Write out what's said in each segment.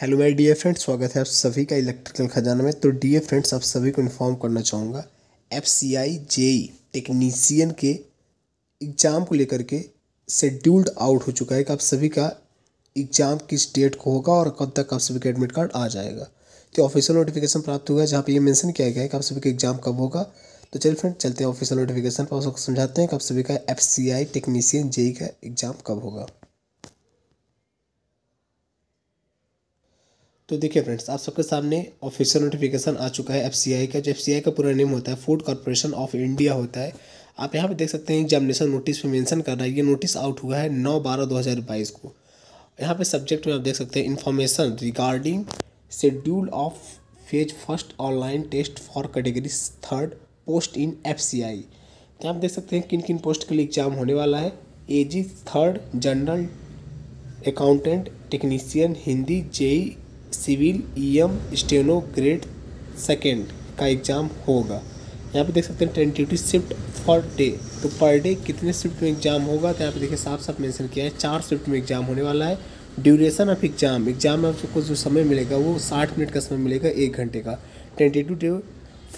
hello भाई D friend स्वागत है आप सभी का इलेक्ट्रिकल खजाना में तो डी फ्रेंड्स आप सभी को इन्फॉर्म करना चाहूँगा F C I JE technician के एग्ज़ाम को लेकर के शेड्यूल्ड आउट हो चुका है कि आप सभी का एग्ज़ाम किस डेट को होगा और कब तक आप सभी का एडमिट कार्ड आ जाएगा तो ऑफिशियल नोटिफिकेशन प्राप्त हुआ है जहाँ पर ये मैंशन किया गया है कि आप सभी का एग्ज़ाम कब होगा तो चलिए फ्रेंड चलते हैं ऑफिशियल नोटिफिकेशन पर उसको समझाते हैं कि आप सभी का F C I technician JE का एग्ज़ाम कब होगा तो देखिए फ्रेंड्स आप सबके सामने ऑफिशियल नोटिफिकेशन आ चुका है एफ का जो एफ का पूरा नेम होता है फूड कॉरपोरेशन ऑफ इंडिया होता है आप यहाँ पे देख सकते हैं एग्जामिनेशन नोटिस में मेंशन कर रहा है ये नोटिस आउट हुआ है नौ बारह दो हज़ार बाईस को यहाँ पे सब्जेक्ट में आप देख सकते हैं information regarding schedule of phase first online test for category third post in F C I तो आप देख सकते हैं किन किन पोस्ट के लिए एग्जाम होने वाला है A G third general accountant technician Hindi JE civil E M steno grade second का एग्ज़ाम होगा यहाँ पे देख सकते हैं टेंटेटिव शिफ्ट फॉर डे तो पर डे कितने शिफ्ट में एग्ज़ाम होगा तो यहाँ पे देखिए साफ साफ मेंशन किया है चार शिफ्ट में एग्ज़ाम होने वाला है ड्यूरेशन ऑफ एग्ज़ाम एग्ज़ाम में आपको जो समय मिलेगा वो साठ मिनट का समय मिलेगा एक घंटे का tentative day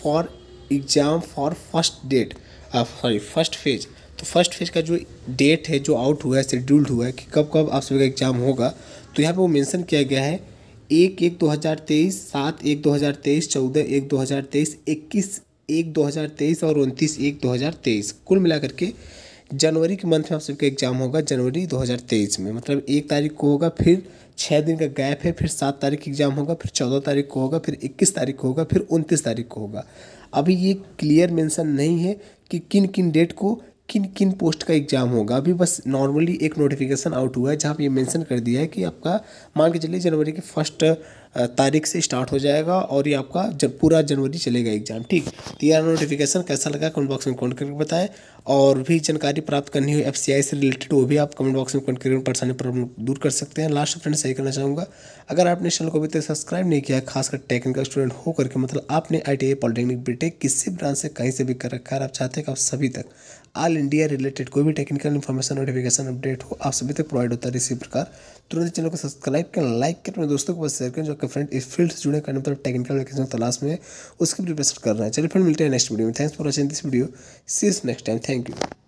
for exam for first date sorry first phase तो फर्स्ट फेज का जो डेट है जो आउट हुआ है शेड्यूल्ड हुआ है कि कब कब आप सभी का एग्ज़ाम होगा तो यहाँ पे वो मेंशन किया गया है एक एक दो हज़ार तेईस सात एक दो हज़ार तेईस चौदह एक दो हज़ार तेईस इक्कीस एक दो हज़ार तेईस और उनतीस एक दो हज़ार तेईस कुल मिलाकर के जनवरी के मंथ में आप सबका एग्ज़ाम होगा जनवरी 2023 में मतलब एक तारीख को होगा फिर छः दिन का गैप है फिर सात तारीख एग्ज़ाम होगा फिर चौदह तारीख को होगा फिर इक्कीस तारीख को होगा फिर उनतीस तारीख को होगा अभी ये क्लियर मेंशन नहीं है कि किन किन डेट को किन किन पोस्ट का एग्ज़ाम होगा अभी बस नॉर्मली एक नोटिफिकेशन आउट हुआ है जहाँ पर ये मेंशन कर दिया है कि आपका मान के चलिए जनवरी की फर्स्ट तारीख से स्टार्ट हो जाएगा और ये आपका जब पूरा जनवरी चलेगा एग्जाम ठीक तो यह नोटिफिकेशन कैसा लगा कमेंट बॉक्स में कमेंट करके बताएं और भी जानकारी प्राप्त करनी हो एफ से रिलेटेड वो भी आप कमेंट बॉक्स में कमेंट करके परेशानी प्रॉब्लम दूर कर सकते हैं लास्ट फ्रेंड सही करना चाहूँगा अगर आपने चैनल को अभी तक सब्सक्राइब नहीं किया खासकर टेक्निकल स्टूडेंट होकर के मतलब आपने I T I polytechnic BTech किसी ब्रांच से कहीं से भी कर रखा है आप चाहते हैं कि आप सभी तक ऑल इंडिया रिलेटेड कोई भी टेक्निकल इन्फॉर्मेशन नोटिफिकेशन अपडेट हो आप सभी तक प्रोवाइड होता है इसी प्रकार तुरंत चैनल को सब्सक्राइब करें लाइक करें अपने दोस्तों को बस शेयर करें जो आपके फ्रेंड इस फील्ड से जुड़े करने मतलब टेक्निकल वैकेशन तलाश में उसकी प्रिपरेशन कर रहे हैं चलिए फ्रेंड मिलते हैं नेक्स्ट वीडियो में thanks for watching this video sees next time thank you